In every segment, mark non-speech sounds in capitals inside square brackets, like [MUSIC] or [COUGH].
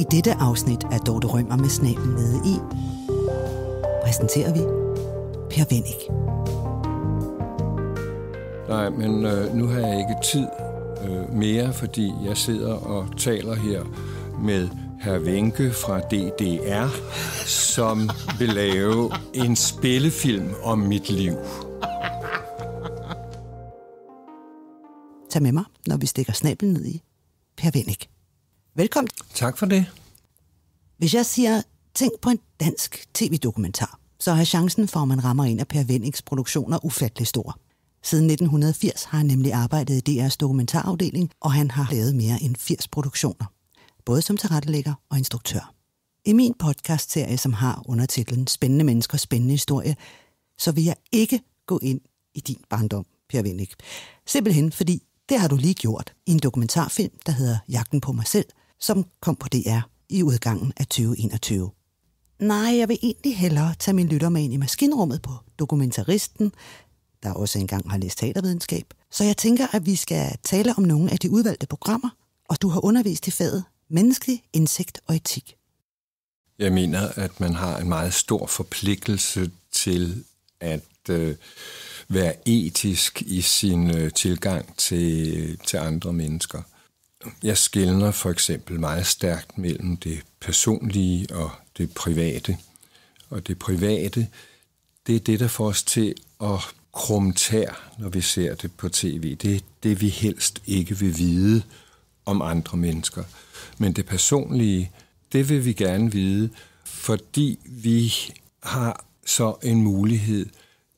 I dette afsnit af Dorte Rømmer med snablen nede i, præsenterer vi Per Vennik. Nej, men øh, nu har jeg ikke tid øh, mere, fordi jeg sidder og taler her med herr Venke fra DDR, som vil lave en spillefilm om mit liv. Tag med mig, når vi stikker snablen ned i Per Vennik. Velkommen. Tak for det. Hvis jeg siger, tænk på en dansk tv-dokumentar, så er chancen for, at man rammer en af Per Vendings produktioner ufattelig stor. Siden 1980 har han nemlig arbejdet i DR's dokumentarafdeling, og han har lavet mere end 80 produktioner, både som tilrettelægger og instruktør. I min podcastserie, som har undertitlen Spændende mennesker, spændende historie, så vil jeg ikke gå ind i din barndom, Per Vendik. Simpelthen fordi det har du lige gjort i en dokumentarfilm, der hedder Jagten på mig selv – som kom på DR i udgangen af 2021. Nej, jeg vil egentlig hellere tage min lytter med ind i maskinrummet på dokumentaristen, der også engang har læst teatervidenskab. Så jeg tænker, at vi skal tale om nogle af de udvalgte programmer, og du har undervist i faget menneskelig indsigt og etik. Jeg mener, at man har en meget stor forpligtelse til at øh, være etisk i sin øh, tilgang til, til andre mennesker. Jeg skældner for eksempel meget stærkt mellem det personlige og det private. Og det private, det er det, der får os til at krumme tær, når vi ser det på tv. Det er det, vi helst ikke vil vide om andre mennesker. Men det personlige, det vil vi gerne vide, fordi vi har så en mulighed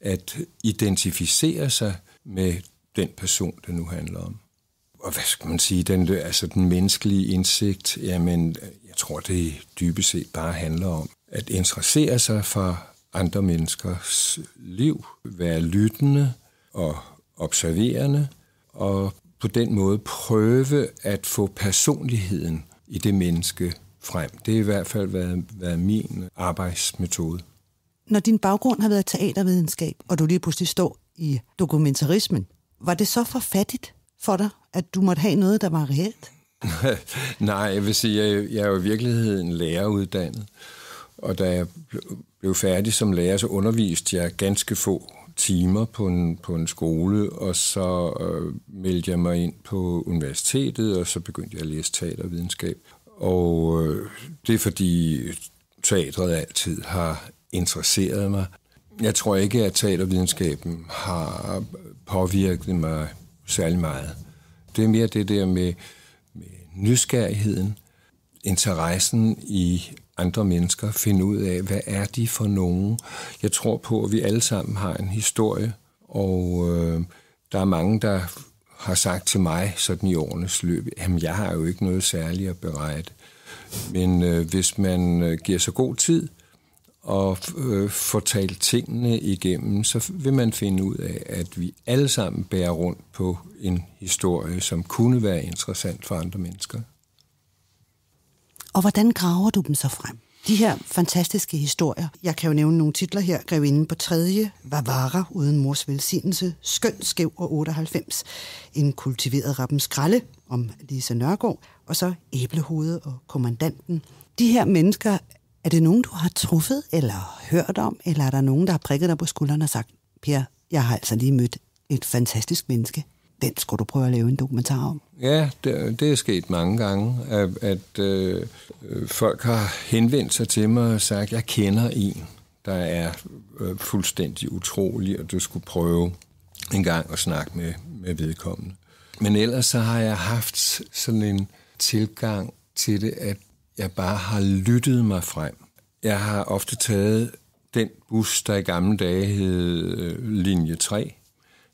at identificere sig med den person, det nu handler om og hvad skal man sige, den, altså den menneskelige indsigt, jamen, jeg tror, det dybest set bare handler om at interessere sig for andre menneskers liv, være lyttende og observerende, og på den måde prøve at få personligheden i det menneske frem. Det har i hvert fald været, været min arbejdsmetode. Når din baggrund har været teatervidenskab, og du lige pludselig står i dokumentarismen, var det så for fattigt for dig at du måtte have noget, der var reelt? [LAUGHS] Nej, jeg vil sige, jeg, jeg er jo i virkeligheden læreruddannet. Og da jeg blev færdig som lærer, så underviste jeg ganske få timer på en, på en skole, og så øh, meldte jeg mig ind på universitetet, og så begyndte jeg at læse teatervidenskab. Og øh, det er fordi teatret altid har interesseret mig. Jeg tror ikke, at teatervidenskaben har påvirket mig særlig meget. Det er mere det der med, med nysgerrigheden, interessen i andre mennesker, finde ud af, hvad er de for nogen. Jeg tror på, at vi alle sammen har en historie, og øh, der er mange, der har sagt til mig sådan i årenes løb, at jeg har jo ikke noget særligt at berette. Men øh, hvis man øh, giver sig god tid, og øh, få talt tingene igennem, så vil man finde ud af, at vi alle sammen bærer rundt på en historie, som kunne være interessant for andre mennesker. Og hvordan graver du dem så frem? De her fantastiske historier. Jeg kan jo nævne nogle titler her. Grevinden på tredje, Vavara uden mors velsignelse, Skøn, Skæv og 98, En kultiveret rappens skralde om Lise Nørgaard, og så Æblehovedet og Kommandanten. De her mennesker er det nogen, du har truffet eller hørt om, eller er der nogen, der har prikket dig på skulderen og sagt, Per, jeg har altså lige mødt et fantastisk menneske. Den skulle du prøve at lave en dokumentar om. Ja, det, det er sket mange gange, at, at øh, folk har henvendt sig til mig og sagt, jeg kender en, der er øh, fuldstændig utrolig, og du skulle prøve en gang at snakke med, med vedkommende. Men ellers så har jeg haft sådan en tilgang til det, at jeg bare har lyttet mig frem. Jeg har ofte taget den bus, der i gamle dage hed øh, linje 3,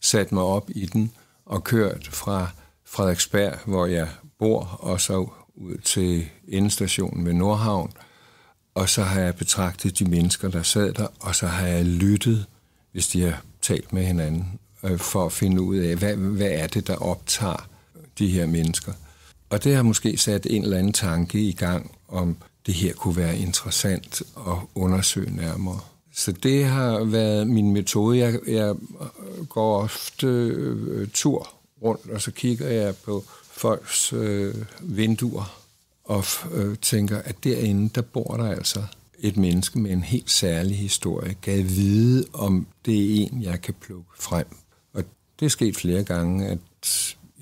sat mig op i den og kørt fra Frederiksberg, hvor jeg bor, og så ud til endestationen ved Nordhavn. Og så har jeg betragtet de mennesker, der sad der, og så har jeg lyttet, hvis de har talt med hinanden, øh, for at finde ud af, hvad, hvad er det, der optager de her mennesker. Og det har måske sat en eller anden tanke i gang om det her kunne være interessant at undersøge nærmere. Så det har været min metode. Jeg, jeg går ofte øh, tur rundt, og så kigger jeg på folks øh, vinduer og øh, tænker, at derinde, der bor der altså et menneske med en helt særlig historie. Gav vide, om det er en, jeg kan plukke frem. Og det er sket flere gange, at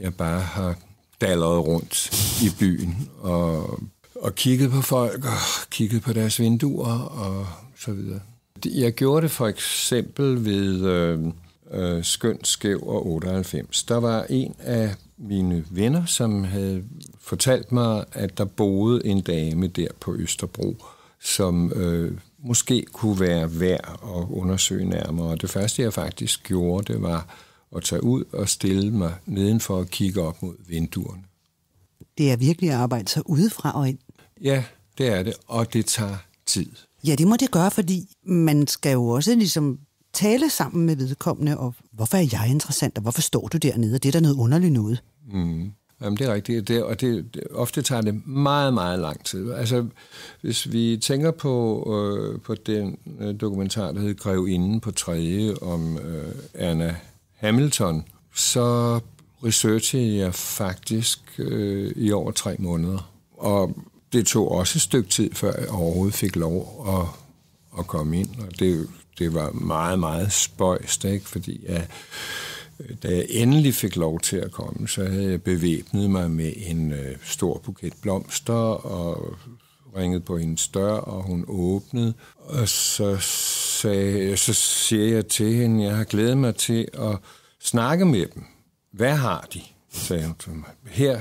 jeg bare har dalleret rundt i byen og og kiggede på folk og kiggede på deres vinduer og så videre. Jeg gjorde det for eksempel ved øh, øh, Skøn, Skæv og 98. Der var en af mine venner, som havde fortalt mig, at der boede en dame der på Østerbro, som øh, måske kunne være værd at undersøge nærmere. Og det første, jeg faktisk gjorde, det var at tage ud og stille mig nedenfor og kigge op mod vinduerne. Det er virkelig at arbejde sig udefra og ind. Ja, det er det, og det tager tid. Ja, det må det gøre, fordi man skal jo også ligesom tale sammen med vedkommende, og hvorfor er jeg interessant, og hvorfor står du dernede, og det er der noget underligt noget. Mm. Jamen, det er rigtigt, det, og det, det, ofte tager det meget, meget lang tid. Altså, hvis vi tænker på, øh, på den øh, dokumentar, der hedder Inden på tredje, om øh, Anna Hamilton, så researchede jeg faktisk øh, i over tre måneder. Og det tog også et stykke tid, før jeg overhovedet fik lov at, at komme ind. Og det, det var meget, meget spøjst, ikke? fordi jeg, da jeg endelig fik lov til at komme, så havde jeg bevæbnet mig med en øh, stor buket blomster og ringet på hendes dør, og hun åbnede. Og så, sagde, så siger jeg til hende, jeg har glædet mig til at snakke med dem. Hvad har de? sagde hun til mig. Her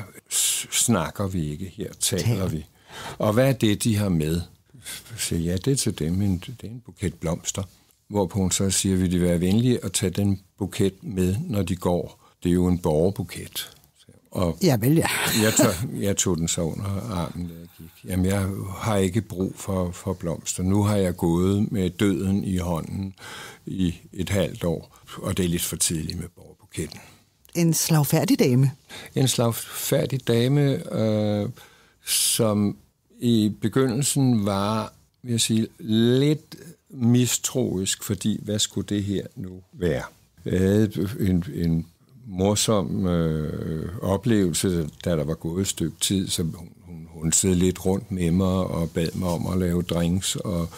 snakker vi ikke, her taler vi. Og hvad er det, de har med? Så ja, det er til dem en, det er en buket blomster. Hvorpå hun så siger, vil de være venlige at tage den buket med, når de går? Det er jo en borgerbuket. Og ja, vel ja. [LAUGHS] jeg, tog, jeg tog den så under armen, da jeg gik. Jamen, jeg har ikke brug for, for blomster. Nu har jeg gået med døden i hånden i et halvt år, og det er lidt for tidligt med borgerbuketten. En slagfærdig dame? En slagfærdig dame, øh, som i begyndelsen var, vil jeg sige, lidt mistroisk, fordi hvad skulle det her nu være? Jeg havde en, en morsom øh, oplevelse, da der var gået et stykke tid, som hun hun sidde lidt rundt med mig og bad mig om at lave drinks og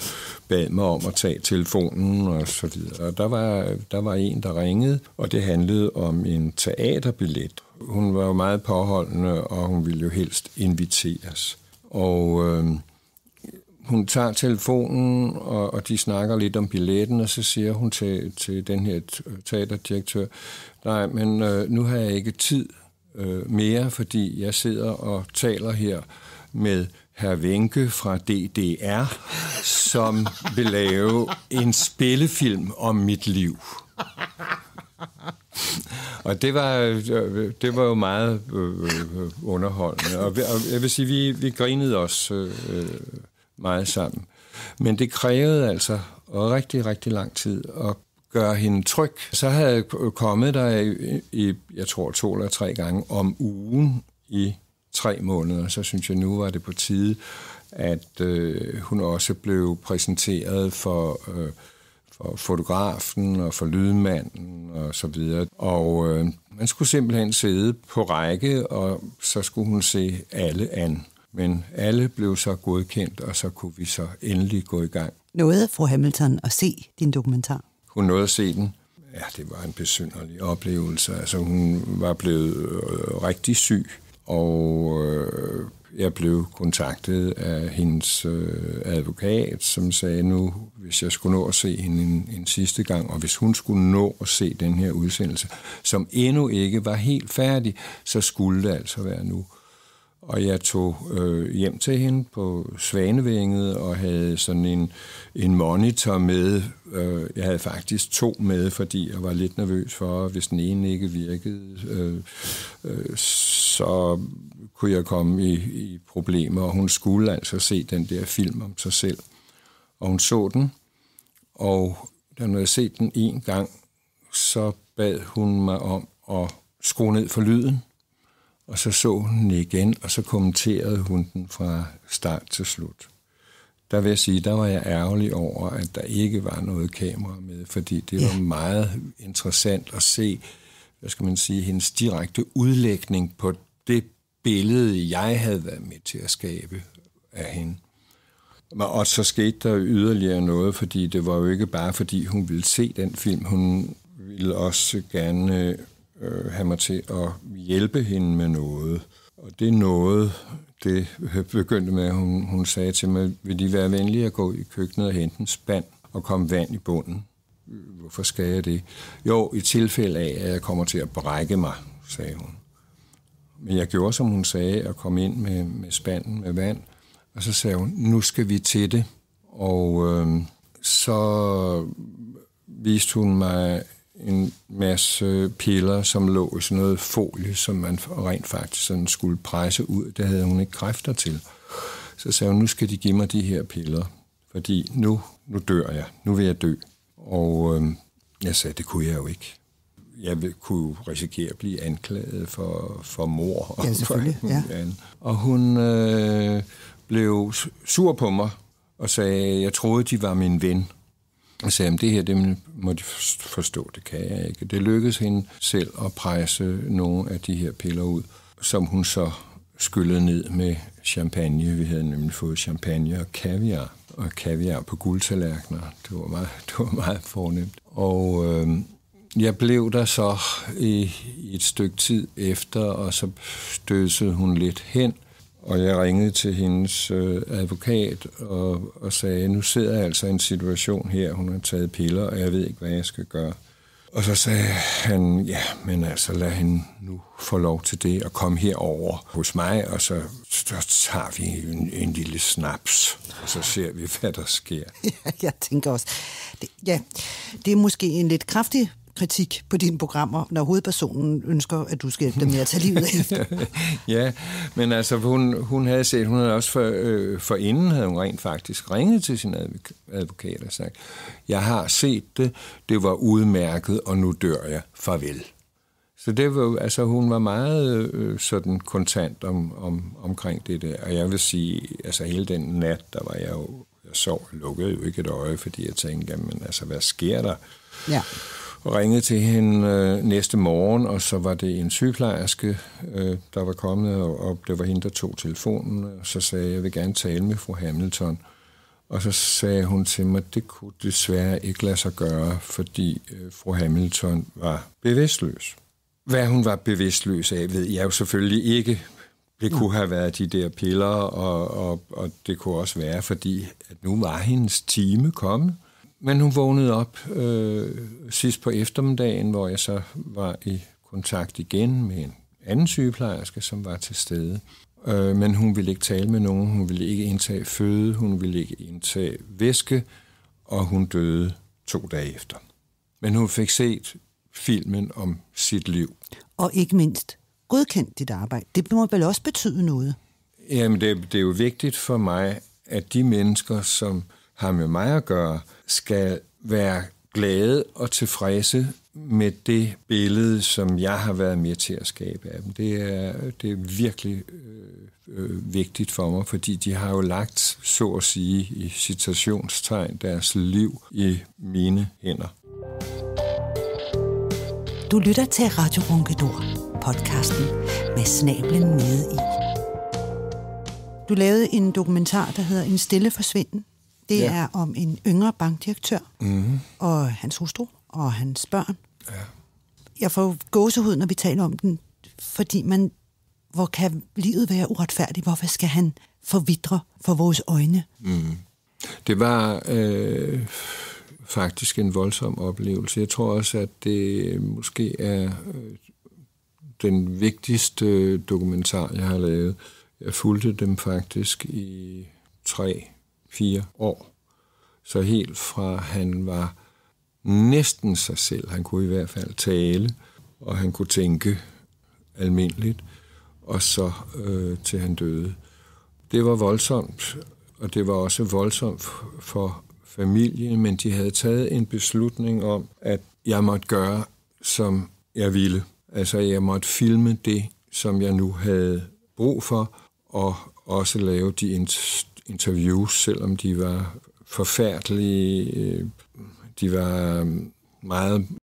bad mig om at tage telefonen og så videre. Og der var, der var en, der ringede, og det handlede om en teaterbillet. Hun var jo meget påholdende, og hun ville jo helst inviteres. Og øh, hun tager telefonen, og, og de snakker lidt om billetten, og så siger hun til, til den her teaterdirektør, nej, men øh, nu har jeg ikke tid øh, mere, fordi jeg sidder og taler her med herr Venke fra DDR, som vil lave en spillefilm om mit liv. Og det var, det var jo meget øh, underholdende. Og, jeg vil sige, vi, vi grinede os øh, meget sammen. Men det krævede altså rigtig, rigtig lang tid at gøre hende tryg, så havde jeg kommet der i, i, jeg tror, to eller tre gange om ugen i tre måneder. Så synes jeg, nu var det på tide, at øh, hun også blev præsenteret for, øh, for fotografen og for lydmanden og så videre. Og øh, man skulle simpelthen sidde på række, og så skulle hun se alle an. Men alle blev så godkendt, og så kunne vi så endelig gå i gang. Nåede fru Hamilton at se din dokumentar? hun nåede at se den. Ja, det var en besynderlig oplevelse. Altså, hun var blevet øh, rigtig syg, og øh, jeg blev kontaktet af hendes øh, advokat, som sagde nu, hvis jeg skulle nå at se hende en, en sidste gang, og hvis hun skulle nå at se den her udsendelse, som endnu ikke var helt færdig, så skulle det altså være nu. Og jeg tog øh, hjem til hende på Svanevænget og havde sådan en, en monitor med. Øh, jeg havde faktisk to med, fordi jeg var lidt nervøs for, hvis den ene ikke virkede, øh, øh, så kunne jeg komme i, i problemer. Og hun skulle altså se den der film om sig selv. Og hun så den, og da hun havde set den en gang, så bad hun mig om at skrue ned for lyden og så så hun den igen, og så kommenterede hun den fra start til slut. Der vil jeg sige, der var jeg ærgerlig over, at der ikke var noget kamera med, fordi det ja. var meget interessant at se, hvad skal man sige, hendes direkte udlægning på det billede, jeg havde været med til at skabe af hende. Og så skete der yderligere noget, fordi det var jo ikke bare, fordi hun ville se den film. Hun ville også gerne øh, øh, have mig til at hjælpe hende med noget. Og det noget, det begyndte med, at hun, hun sagde til mig, vil de være venlige at gå i køkkenet og hente en spand og komme vand i bunden? Hvorfor skal jeg det? Jo, i tilfælde af, at jeg kommer til at brække mig, sagde hun. Men jeg gjorde, som hun sagde, og kom ind med, med spanden med vand. Og så sagde hun, nu skal vi til det. Og øh, så viste hun mig en masse øh, piller, som lå i sådan noget folie, som man rent faktisk sådan skulle presse ud. Det havde hun ikke kræfter til. Så sagde hun, nu skal de give mig de her piller, fordi nu, nu dør jeg. Nu vil jeg dø. Og øh, jeg sagde, det kunne jeg jo ikke. Jeg kunne risikere at blive anklaget for, for mor. Ja, selvfølgelig. For ja. Andet. og hun øh, blev sur på mig og sagde, jeg troede, de var min ven og sagde, at det her det må de forstå, det kan jeg ikke. Det lykkedes hende selv at presse nogle af de her piller ud, som hun så skyllede ned med champagne. Vi havde nemlig fået champagne og kaviar, og kaviar på guldtallerkener. Det var meget, [LAUGHS] det var meget fornemt. Og øh, jeg blev der så i, i et stykke tid efter, og så stødsede hun lidt hen, og jeg ringede til hendes øh, advokat og, og sagde, nu sidder jeg altså i en situation her, hun har taget piller, og jeg ved ikke, hvad jeg skal gøre. Og så sagde han, ja, men altså lad hende nu få lov til det og komme herover hos mig, og så, så tager vi en, en lille snaps, og så ser vi, hvad der sker. [LAUGHS] Ja, jeg tænker også, det, ja, det er måske en lidt kraftig kritik på dine programmer, når hovedpersonen ønsker, at du skal hjælpe dem med at tage livet efter. [LAUGHS] ja, men altså hun, hun havde set, hun havde også for, øh, for inden havde hun rent faktisk ringet til sin advok- advokat og sagt, jeg har set det, det var udmærket, og nu dør jeg. Farvel. Så det var, altså, hun var meget øh, sådan kontant om, om, omkring det der. Og jeg vil sige, altså hele den nat, der var jeg jo, jeg sov, lukkede jo ikke et øje, fordi jeg tænkte, jamen altså, hvad sker der? Ja ringede til hende øh, næste morgen, og så var det en sygeplejerske, øh, der var kommet, og, og det var hende, der tog telefonen, og så sagde jeg, jeg vil gerne tale med fru Hamilton. Og så sagde hun til mig, det kunne desværre ikke lade sig gøre, fordi øh, fru Hamilton var bevidstløs. Hvad hun var bevidstløs af, ved jeg jo selvfølgelig ikke. Det kunne have været de der piller, og, og, og det kunne også være, fordi at nu var hendes time kommet. Men hun vågnede op øh, sidst på eftermiddagen, hvor jeg så var i kontakt igen med en anden sygeplejerske, som var til stede. Øh, men hun ville ikke tale med nogen, hun ville ikke indtage føde, hun ville ikke indtage væske, og hun døde to dage efter. Men hun fik set filmen om sit liv. Og ikke mindst godkendt dit arbejde. Det må vel også betyde noget? Jamen, det, det er jo vigtigt for mig, at de mennesker, som har med mig at gøre, skal være glade og tilfredse med det billede, som jeg har været med til at skabe af dem. Det er, det er virkelig øh, øh, vigtigt for mig, fordi de har jo lagt, så at sige, i citationstegn, deres liv i mine hænder. Du lytter til Radio Runkedor, podcasten med snablen nede i. Du lavede en dokumentar, der hedder En stille forsvinden, det ja. er om en yngre bankdirektør mm. og hans hustru og hans børn. Ja. Jeg får gåsehud, når vi taler om den, fordi man, hvor kan livet være uretfærdigt? Hvorfor skal han forvidre for vores øjne? Mm. Det var øh, faktisk en voldsom oplevelse. Jeg tror også, at det måske er øh, den vigtigste dokumentar, jeg har lavet. Jeg fulgte dem faktisk i tre fire år. Så helt fra han var næsten sig selv, han kunne i hvert fald tale, og han kunne tænke almindeligt, og så øh, til han døde. Det var voldsomt, og det var også voldsomt for familien, men de havde taget en beslutning om, at jeg måtte gøre, som jeg ville. Altså, jeg måtte filme det, som jeg nu havde brug for, og også lave de interviews, selvom de var forfærdelige. Øh, de var øh, meget